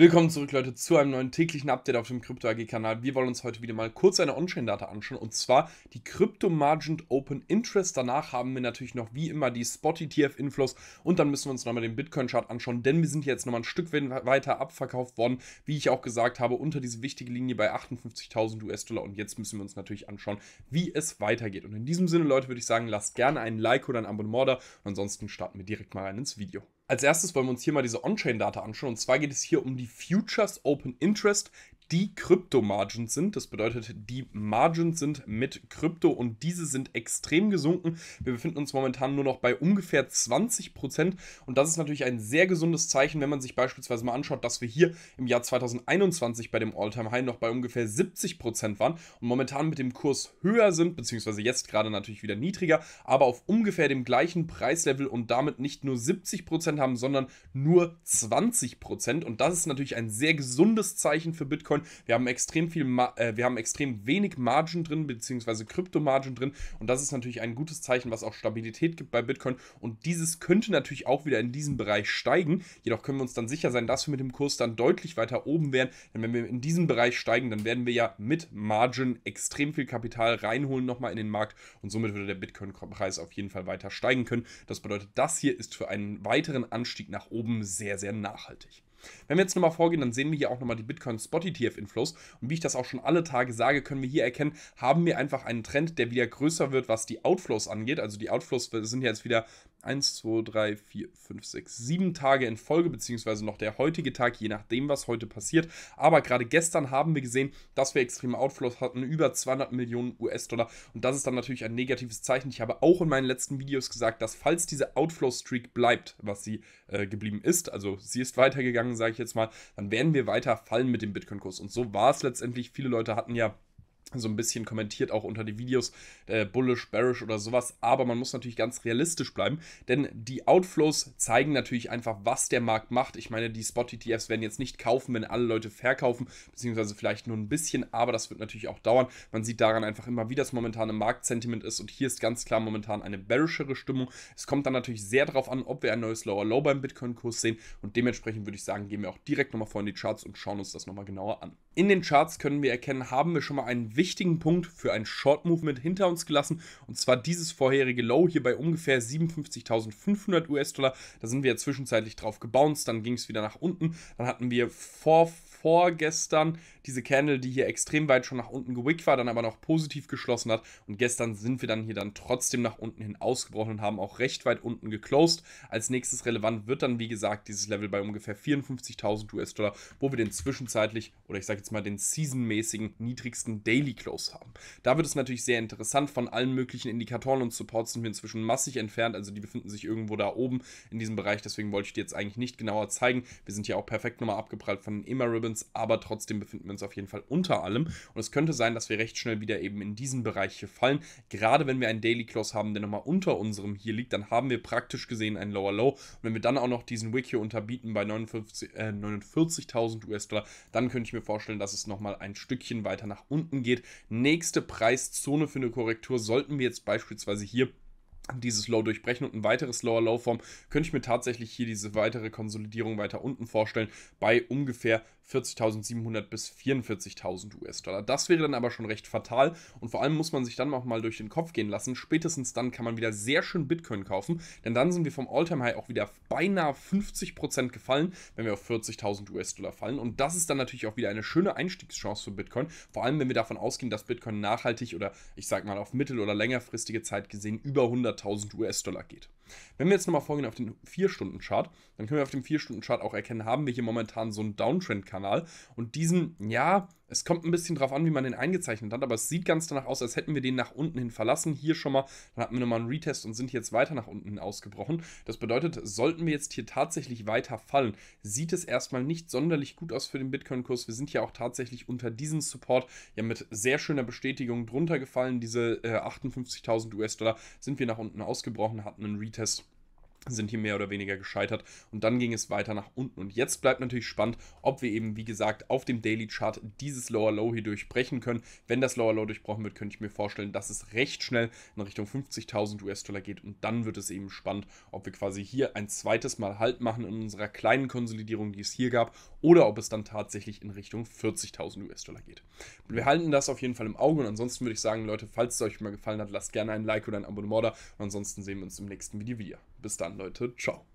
Willkommen zurück, Leute, zu einem neuen täglichen Update auf dem Crypto AG Kanal. Wir wollen uns heute wieder mal kurz eine On-Chain-Data anschauen und zwar die Crypto Margin Open Interest. Danach haben wir natürlich noch wie immer die Spot ETF Inflows und dann müssen wir uns nochmal den Bitcoin Chart anschauen, denn wir sind jetzt nochmal ein Stück weiter abverkauft worden, wie ich auch gesagt habe, unter diese wichtige Linie bei 58.000 US-Dollar und jetzt müssen wir uns natürlich anschauen, wie es weitergeht. Und in diesem Sinne, Leute, würde ich sagen, lasst gerne einen Like oder ein Abonnement da. Ansonsten starten wir direkt mal rein ins Video. Als erstes wollen wir uns hier mal diese On-Chain-Data anschauen. Und zwar geht es hier um die Futures Open Interest, die Krypto-Margins sind. Das bedeutet, die Margins sind mit Krypto und diese sind extrem gesunken. Wir befinden uns momentan nur noch bei ungefähr 20 Prozent und das ist natürlich ein sehr gesundes Zeichen, wenn man sich beispielsweise mal anschaut, dass wir hier im Jahr 2021 bei dem All-Time-High noch bei ungefähr 70 Prozent waren und momentan mit dem Kurs höher sind, beziehungsweise jetzt gerade natürlich wieder niedriger, aber auf ungefähr dem gleichen Preislevel und damit nicht nur 70 Prozent haben, sondern nur 20 Prozent und das ist natürlich ein sehr gesundes Zeichen für Bitcoin wollen. Wir haben extrem viel, äh, wir haben extrem wenig Margin drin, beziehungsweise Kryptomargin drin. Und das ist natürlich ein gutes Zeichen, was auch Stabilität gibt bei Bitcoin. Und dieses könnte natürlich auch wieder in diesem Bereich steigen. Jedoch können wir uns dann sicher sein, dass wir mit dem Kurs dann deutlich weiter oben wären. Denn wenn wir in diesem Bereich steigen, dann werden wir ja mit Margin extrem viel Kapital reinholen nochmal in den Markt. Und somit würde der Bitcoin-Preis auf jeden Fall weiter steigen können. Das bedeutet, das hier ist für einen weiteren Anstieg nach oben sehr, sehr nachhaltig. Wenn wir jetzt nochmal vorgehen, dann sehen wir hier auch nochmal die Bitcoin Spot ETF Inflows. Und wie ich das auch schon alle Tage sage, können wir hier erkennen, haben wir einfach einen Trend, der wieder größer wird, was die Outflows angeht. Also die Outflows sind jetzt wieder 1, 2, 3, 4, 5, 6, 7 Tage in Folge, beziehungsweise noch der heutige Tag, je nachdem, was heute passiert. Aber gerade gestern haben wir gesehen, dass wir extreme Outflows hatten, über 200 Millionen US-Dollar. Und das ist dann natürlich ein negatives Zeichen. Ich habe auch in meinen letzten Videos gesagt, dass falls diese Outflow-Streak bleibt, was sie äh, geblieben ist, also sie ist weitergegangen, sage ich jetzt mal, dann werden wir weiter fallen mit dem Bitcoin-Kurs. Und so war es letztendlich. Viele Leute hatten ja so ein bisschen kommentiert auch unter die Videos äh, bullish, bearish oder sowas. Aber man muss natürlich ganz realistisch bleiben, denn die Outflows zeigen natürlich einfach, was der Markt macht. Ich meine, die Spot-ETFs werden jetzt nicht kaufen, wenn alle Leute verkaufen, beziehungsweise vielleicht nur ein bisschen, aber das wird natürlich auch dauern. Man sieht daran einfach immer, wie das momentane Marktsentiment ist und hier ist ganz klar momentan eine bearishere Stimmung. Es kommt dann natürlich sehr darauf an, ob wir ein neues Lower Low beim Bitcoin-Kurs sehen und dementsprechend würde ich sagen, gehen wir auch direkt nochmal vor in die Charts und schauen uns das nochmal genauer an in den Charts können wir erkennen, haben wir schon mal einen wichtigen Punkt für ein Short Movement hinter uns gelassen. Und zwar dieses vorherige Low hier bei ungefähr 57.500 US-Dollar. Da sind wir ja zwischenzeitlich drauf gebounced, dann ging es wieder nach unten. Dann hatten wir vor, vorgestern diese Candle, die hier extrem weit schon nach unten gewickt war, dann aber noch positiv geschlossen hat. Und gestern sind wir dann hier dann trotzdem nach unten hin ausgebrochen und haben auch recht weit unten geclosed. Als nächstes relevant wird dann, wie gesagt, dieses Level bei ungefähr 54.000 US-Dollar, wo wir den zwischenzeitlich oder ich sage jetzt mal den seasonmäßigen niedrigsten Daily Close haben. Da wird es natürlich sehr interessant. Von allen möglichen Indikatoren und Supports sind wir inzwischen massig entfernt. Also die befinden sich irgendwo da oben in diesem Bereich. Deswegen wollte ich dir jetzt eigentlich nicht genauer zeigen. Wir sind ja auch perfekt nochmal abgeprallt von den EMA Ribbons, aber trotzdem befinden wir wir Statements auf jeden Fall unter allem. Und es könnte sein, dass wir recht schnell wieder eben in diesen Bereich hier fallen. Gerade wenn wir einen Daily Close haben, der nochmal unter unserem hier liegt, dann haben wir praktisch gesehen ein Lower Low. Und wenn wir dann auch noch diesen Wick hier unterbieten bei 49.000 äh, 49 US-Dollar, dann könnte ich mir vorstellen, dass es nochmal ein Stückchen weiter nach unten geht. Nächste Preiszone für eine Korrektur sollten wir jetzt beispielsweise hier dieses Low durchbrechen und ein weiteres Lower Low Form, könnte ich mir tatsächlich hier diese weitere Konsolidierung weiter unten vorstellen, bei ungefähr 40.700 bis 44.000 US-Dollar. Das wäre dann aber schon recht fatal und vor allem muss man sich dann auch mal durch den Kopf gehen lassen. Spätestens dann kann man wieder sehr schön Bitcoin kaufen, denn dann sind wir vom All-Time-High auch wieder beinahe 50% gefallen, wenn wir auf 40.000 US-Dollar fallen und das ist dann natürlich auch wieder eine schöne Einstiegschance für Bitcoin, vor allem wenn wir davon ausgehen, dass Bitcoin nachhaltig oder ich sag mal auf mittel- oder längerfristige Zeit gesehen über 100 100.000 US-Dollar geht. Wenn wir jetzt nochmal vorgehen auf den 4-Stunden-Chart, dann können wir auf dem 4-Stunden-Chart auch erkennen, haben wir hier momentan so einen Downtrend-Kanal und diesen, ja, es kommt ein bisschen drauf an, wie man den eingezeichnet hat, aber es sieht ganz danach aus, als hätten wir den nach unten hin verlassen. Hier schon mal, dann hatten wir nochmal einen Retest und sind jetzt weiter nach unten ausgebrochen. Das bedeutet, sollten wir jetzt hier tatsächlich weiter fallen, sieht es erstmal nicht sonderlich gut aus für den Bitcoin-Kurs. Wir sind ja auch tatsächlich unter diesem Support ja mit sehr schöner Bestätigung drunter gefallen. Diese äh, 58.000 US-Dollar sind wir nach unten ausgebrochen, hatten einen Retest sind hier mehr oder weniger gescheitert und dann ging es weiter nach unten. Und jetzt bleibt natürlich spannend, ob wir eben, wie gesagt, auf dem Daily Chart dieses Lower Low hier durchbrechen können. Wenn das Lower Low durchbrochen wird, könnte ich mir vorstellen, dass es recht schnell in Richtung 50.000 US-Dollar geht und dann wird es eben spannend, ob wir quasi hier ein zweites Mal Halt machen in unserer kleinen Konsolidierung, die es hier gab, oder ob es dann tatsächlich in Richtung 40.000 US-Dollar geht. Wir halten das auf jeden Fall im Auge und ansonsten würde ich sagen, Leute, falls es euch mal gefallen hat, lasst gerne ein Like oder ein Abonnement da und ansonsten sehen wir uns im nächsten Video wieder. Bis dann, Leute. Ciao.